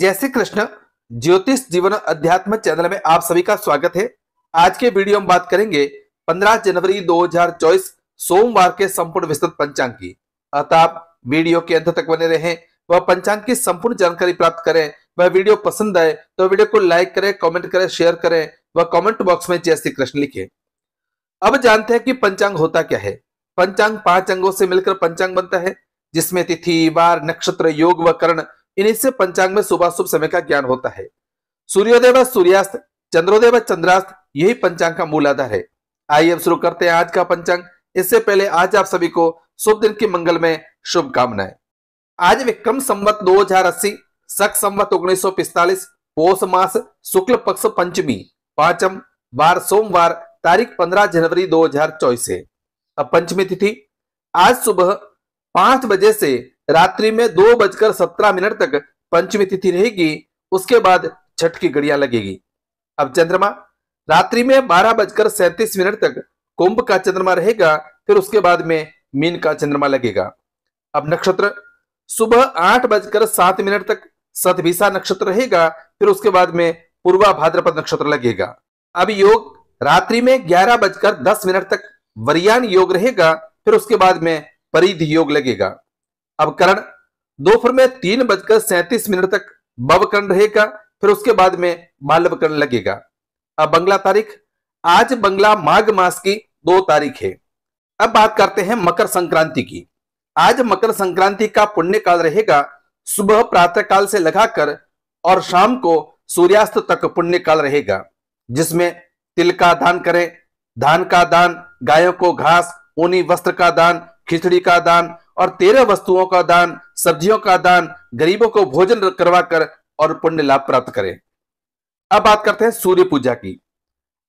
जय श्री कृष्ण ज्योतिष जीवन अध्यात्म चैनल में आप सभी का स्वागत है आज के वीडियो में बात करेंगे 15 जनवरी 2024 सोमवार के संपूर्ण विस्तृत पंचांग की अतः आप वीडियो के अंत तक बने रहें व पंचांग की संपूर्ण जानकारी प्राप्त करें वह वीडियो पसंद आए तो वीडियो को लाइक करें कॉमेंट करें शेयर करें व कॉमेंट बॉक्स में जय श्री कृष्ण लिखे अब जानते हैं कि पंचांग होता क्या है पंचांग पांच अंगों से मिलकर पंचांग बनता है जिसमें तिथि वार नक्षत्र योग व कर्ण इन्हीं से पंचांग में सुबह शुभ समय का ज्ञान होता है सूर्योदय व सूर्यास्त चंद्रोदय व चंद्रास्त यही पंचांग का मूल आधार है आइए अब शुरू करते हैं आज का पंचांग इससे पहले आज आप सभी को शुभ दिन की मंगल में शुभकामनाएं आज विक्रम संवत दो हजार अस्सी सख संवत उन्नीस सौ पिस्तालीस पोष मास शुक्ल पक्ष पंचमी पांचम बार सोमवार तारीख 15 जनवरी दो हजार चौबीस है अब पंचमी तिथि आज सुबह पांच बजे से रात्रि में दो बजकर सत्रह मिनट तक पंचमी तिथि रहेगी उसके बाद छठ की घड़ियां लगेगी अब चंद्रमा रात्रि में बारह बजकर सैंतीस मिनट तक कुंभ का चंद्रमा रहेगा फिर उसके बाद में मीन का चंद्रमा लगेगा अब नक्षत्र सुबह आठ बजकर सात मिनट तक सतभिसा नक्षत्र रहेगा फिर उसके बाद में पूर्वा भाद्रपद नक्षत्र लगेगा अब योग रात्रि में ग्यारह बजकर दस मिनट तक वरियान योग रहेगा फिर उसके बाद में परिध योग लगेगा अवकरण करण दोपहर में तीन बजकर सैंतीस मिनट तक बवकरण रहेगा फिर उसके बाद में मालवकरण लगेगा अब बंगला तारीख आज बंगला माघ मास की दो तारीख है अब बात करते हैं मकर संक्रांति की आज मकर संक्रांति का पुण्य काल रहेगा सुबह प्रातः काल से लगाकर और शाम को सूर्यास्त तक पुण्य काल रहेगा जिसमें तिल का दान करें धान का दान गायों को घास ऊनी वस्त्र का दान खिचड़ी का दान और तेरह वस्तुओं का दान सब्जियों का दान गरीबों को भोजन करवा कर और पुण्य लाभ प्राप्त करें अब बात करते हैं सूर्य पूजा की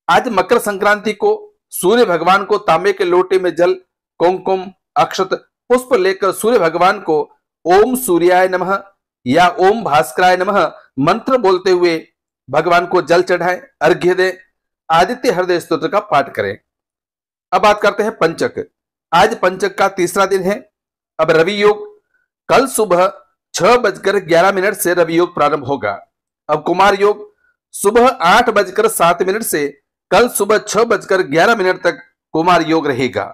आज मकर संक्रांति को सूर्य भगवान को तांबे के लोटे में जल कुमकुम अक्षत पुष्प लेकर सूर्य भगवान को ओम सूर्याय नमः या ओम भास्कराय नमः मंत्र बोलते हुए भगवान को जल चढ़ाए अर्घ्य दे आदित्य हृदय स्त्रोत्र का पाठ करें अब बात करते हैं पंचक आज पंचक का तीसरा दिन है अब रवि योग कल सुबह छह बजकर ग्यारह मिनट से रवि योग प्रारंभ होगा अब कुमार योग सुबह आठ बजकर सात मिनट से कल सुबह छह बजकर ग्यारह मिनट तक कुमार योग रहेगा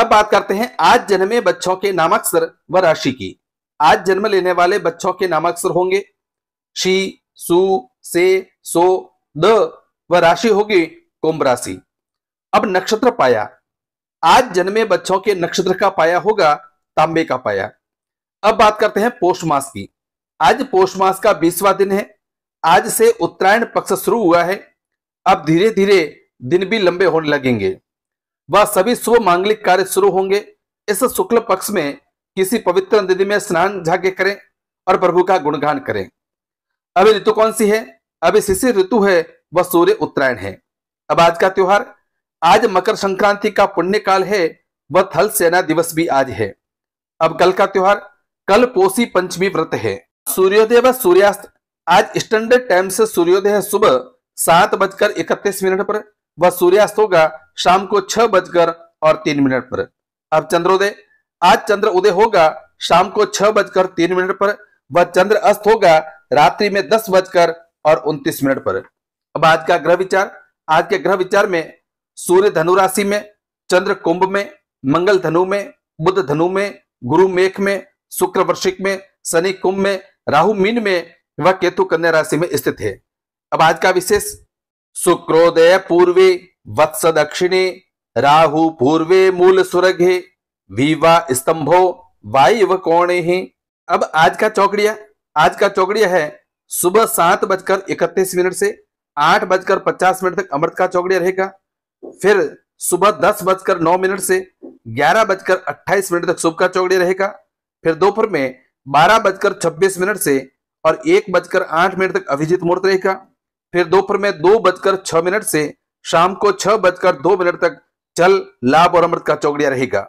अब बात करते हैं आज जन्मे बच्चों के नामाक्षर व राशि की आज जन्म लेने वाले बच्चों के नामाक्षर होंगे शी सु से सो द व राशि होगी कुंभ राशि अब नक्षत्र पाया आज जन्मे बच्चों के नक्षत्र का पाया होगा तांबे का पाया अब बात करते हैं पोष मास की आज पोष मास का बीसवा दिन है आज से उत्तरायण पक्ष शुरू हुआ है अब धीरे धीरे दिन भी लंबे होने लगेंगे वह सभी शुभ मांगलिक कार्य शुरू होंगे इस शुक्ल पक्ष में किसी पवित्र नदी में स्नान झाके करें और प्रभु का गुणगान करें अभी ऋतु कौन सी है अभी शिशिर ऋतु है वह सूर्य उत्तरायण है अब आज का त्योहार आज मकर संक्रांति का पुण्य काल है वह थल सेना दिवस भी आज है अब कल का त्योहार कल पोषी पंचमी व्रत है सूर्योदय व सूर्यास्त आज स्टैंडर्ड टाइम से सूर्योदय है सुबह सात बजकर इकतीस मिनट पर व सूर्यास्त होगा शाम को छह बजकर और तीन मिनट पर अब चंद्रोदय आज चंद्र उदय होगा शाम को छह बजकर तीन मिनट पर व चंद्र अस्त होगा रात्रि में दस बजकर और उनतीस मिनट पर अब आज का ग्रह विचार आज के ग्रह विचार में सूर्य धनु राशि में चंद्र कुंभ में मंगल धनु में बुध धनु में गुरु मेघ में शुक्र वर्षिक में शनि कुंभ में राहु मीन में व केतु कन्या राशि में स्थित है अब आज का विशेष शुक्रोदय पूर्वे वत्स दक्षिणे राहु पूर्वे मूल सुरघे विवा स्तंभो वायव कोणे अब आज का चौकड़िया आज का चौकड़िया है सुबह सात बजकर इकतीस मिनट से आठ बजकर पचास मिनट तक अमृत का चौकड़िया रहेगा फिर सुबह दस बजकर नौ मिनट से ग्यारह बजकर अट्ठाईस मिनट तक शुभ का चौकड़ी रहेगा फिर दोपहर में बारह बजकर छब्बीस मिनट से और एक बजकर आठ मिनट तक अभिजीत मुहूर्त रहेगा फिर दोपहर में दो बजकर छह मिनट से शाम को छह बजकर दो मिनट तक जल लाभ और अमृत का चौकड़िया रहेगा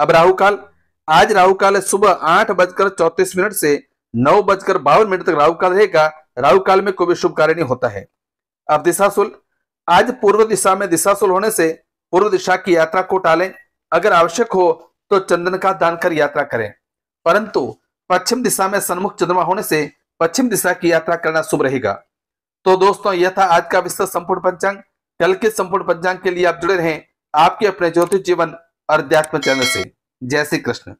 अब राहु काल आज राहु काल सुबह आठ बजकर चौतीस मिनट से नौ बजकर बावन मिनट तक राहु काल रहेगा राहु काल में कोई भी शुभ कार्य नहीं होता है अब दिशाशुल आज पूर्व दिशा में दिशाशुल होने से पूर्व दिशा की यात्रा को टालें अगर आवश्यक हो तो चंदन का दान कर यात्रा करें परंतु पश्चिम दिशा में सन्मुख चंद्रमा होने से पश्चिम दिशा की यात्रा करना शुभ रहेगा तो दोस्तों यह था आज का विस्तृत संपूर्ण पंचांग कल के संपूर्ण पंचांग के लिए आप जुड़े रहें आपके अपने ज्योतिष जीवन और अध्यात्म चैनल से जय श्री कृष्ण